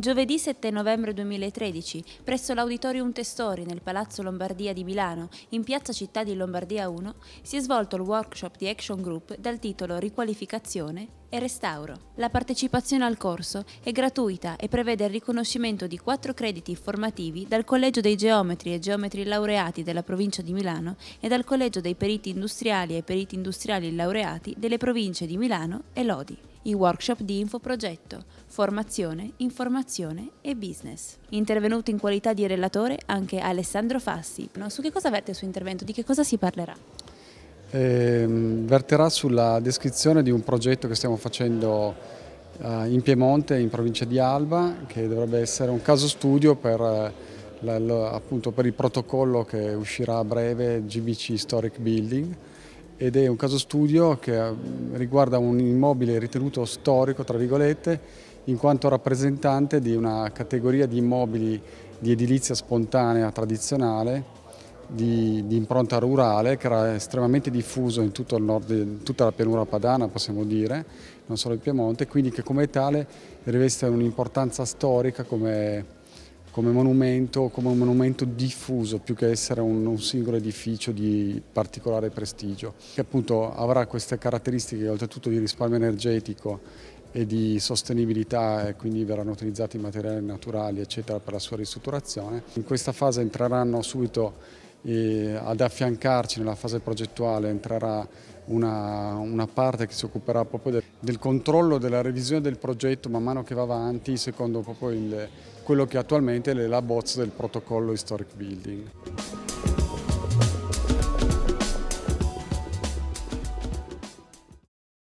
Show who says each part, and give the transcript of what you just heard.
Speaker 1: Giovedì 7 novembre 2013, presso l'Auditorium Testori nel Palazzo Lombardia di Milano, in piazza Città di Lombardia 1, si è svolto il workshop di Action Group dal titolo Riqualificazione e restauro. La partecipazione al corso è gratuita e prevede il riconoscimento di quattro crediti formativi dal Collegio dei Geometri e Geometri Laureati della provincia di Milano e dal Collegio dei Periti Industriali e Periti Industriali Laureati delle province di Milano e Lodi i workshop di infoprogetto, formazione, informazione e business. Intervenuto in qualità di relatore anche Alessandro Fassi. Su che cosa verte il suo intervento? Di che cosa si parlerà?
Speaker 2: Eh, verterà sulla descrizione di un progetto che stiamo facendo eh, in Piemonte, in provincia di Alba, che dovrebbe essere un caso studio per, eh, la, la, appunto, per il protocollo che uscirà a breve, GBC Historic Building, ed è un caso studio che eh, riguarda un immobile ritenuto storico, tra virgolette, in quanto rappresentante di una categoria di immobili di edilizia spontanea tradizionale, di, di impronta rurale, che era estremamente diffuso in tutto il nord, tutta la pianura padana, possiamo dire, non solo il Piemonte, quindi che come tale riveste un'importanza storica come come monumento, come un monumento diffuso più che essere un, un singolo edificio di particolare prestigio, che appunto avrà queste caratteristiche oltretutto di risparmio energetico e di sostenibilità e quindi verranno utilizzati materiali naturali eccetera per la sua ristrutturazione. In questa fase entreranno subito eh, ad affiancarci nella fase progettuale entrerà una, una, parte che si occuperà proprio del, del, controllo della revisione del progetto man mano che va avanti secondo proprio il, quello che attualmente è la bozza del protocollo Historic Building.